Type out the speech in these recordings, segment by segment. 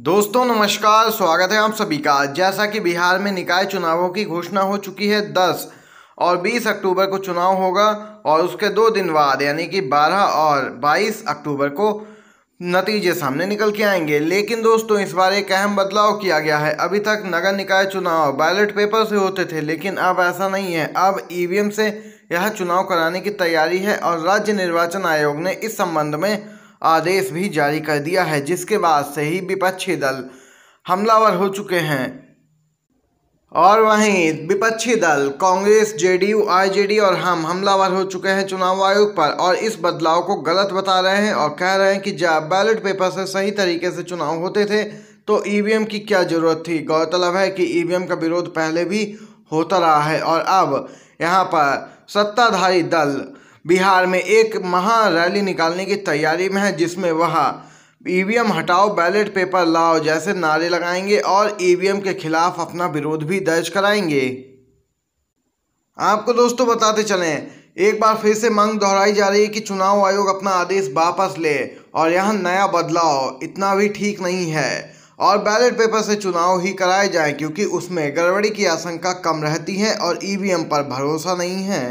दोस्तों नमस्कार स्वागत है आप सभी का जैसा कि बिहार में निकाय चुनावों की घोषणा हो चुकी है 10 और 20 अक्टूबर को चुनाव होगा और उसके दो दिन बाद यानी कि 12 और 22 अक्टूबर को नतीजे सामने निकल के आएंगे लेकिन दोस्तों इस बार एक अहम बदलाव किया गया है अभी तक नगर निकाय चुनाव बैलेट पेपर से होते थे लेकिन अब ऐसा नहीं है अब ईवीएम से यह चुनाव कराने की तैयारी है और राज्य निर्वाचन आयोग ने इस संबंध में आदेश भी जारी कर दिया है जिसके बाद से ही विपक्षी दल हमलावर हो चुके हैं और वहीं विपक्षी दल कांग्रेस जेडीयू आईजेडी और हम हमलावर हो चुके हैं चुनाव आयोग पर और इस बदलाव को गलत बता रहे हैं और कह रहे हैं कि जब बैलेट पेपर से सही तरीके से चुनाव होते थे तो ईवीएम की क्या ज़रूरत थी गौरतलब है कि ईवीएम का विरोध पहले भी होता रहा है और अब यहाँ पर सत्ताधारी दल बिहार में एक महारैली निकालने की तैयारी में है जिसमें वह ईवीएम हटाओ बैलेट पेपर लाओ जैसे नारे लगाएंगे और ईवीएम के खिलाफ अपना विरोध भी दर्ज कराएंगे आपको दोस्तों बताते चलें एक बार फिर से मांग दोहराई जा रही है कि चुनाव आयोग अपना आदेश वापस ले और यहाँ नया बदलाव इतना भी ठीक नहीं है और बैलेट पेपर से चुनाव ही कराए जाए क्योंकि उसमें गड़बड़ी की आशंका कम रहती है और ईवीएम पर भरोसा नहीं है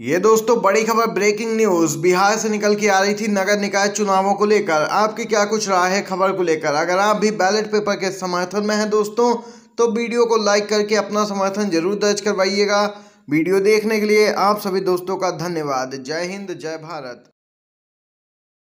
ये दोस्तों बड़ी खबर ब्रेकिंग न्यूज बिहार से निकल के आ रही थी नगर निकाय चुनावों को लेकर आपकी क्या कुछ राय है खबर को लेकर अगर आप भी बैलेट पेपर के समर्थन में हैं दोस्तों तो वीडियो को लाइक करके अपना समर्थन जरूर दर्ज करवाइएगा वीडियो देखने के लिए आप सभी दोस्तों का धन्यवाद जय हिंद जय भारत